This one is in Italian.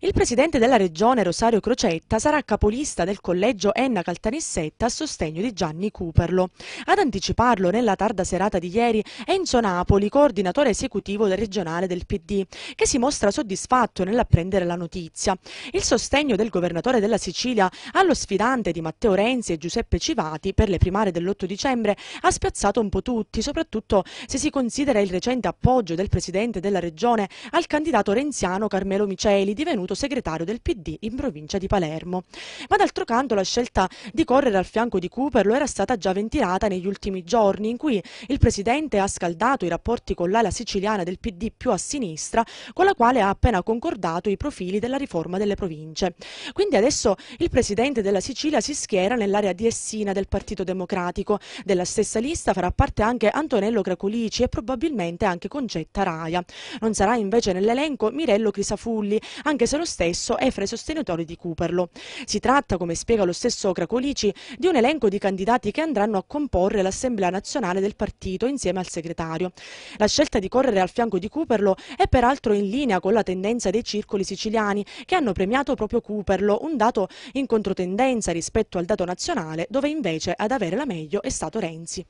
Il presidente della regione Rosario Crocetta sarà capolista del collegio Enna Caltanissetta a sostegno di Gianni Cuperlo. Ad anticiparlo nella tarda serata di ieri Enzo Napoli, coordinatore esecutivo regionale del PD, che si mostra soddisfatto nell'apprendere la notizia. Il sostegno del governatore della Sicilia allo sfidante di Matteo Renzi e Giuseppe Civati per le primarie dell'8 dicembre ha spiazzato un po' tutti, soprattutto se si considera il recente appoggio del presidente della regione al candidato renziano Carmelo Miceli, divenuto divenuto segretario del PD in provincia di Palermo. Ma d'altro canto la scelta di correre al fianco di Cooper lo era stata già ventilata negli ultimi giorni in cui il presidente ha scaldato i rapporti con l'ala siciliana del PD più a sinistra, con la quale ha appena concordato i profili della riforma delle province. Quindi adesso il presidente della Sicilia si schiera nell'area di Essina del Partito Democratico. Della stessa lista farà parte anche Antonello Cracolici e probabilmente anche Concetta Raia. Non sarà invece nell'elenco Mirello Crisafulli, anche se Paese lo stesso è fra i sostenitori di Cuperlo. Si tratta, come spiega lo stesso Cracolici, di un elenco di candidati che andranno a comporre l'Assemblea nazionale del partito insieme al segretario. La scelta di correre al fianco di Cuperlo è peraltro in linea con la tendenza dei circoli siciliani che hanno premiato proprio Cuperlo, un dato in controtendenza rispetto al dato nazionale dove invece ad avere la meglio è stato Renzi.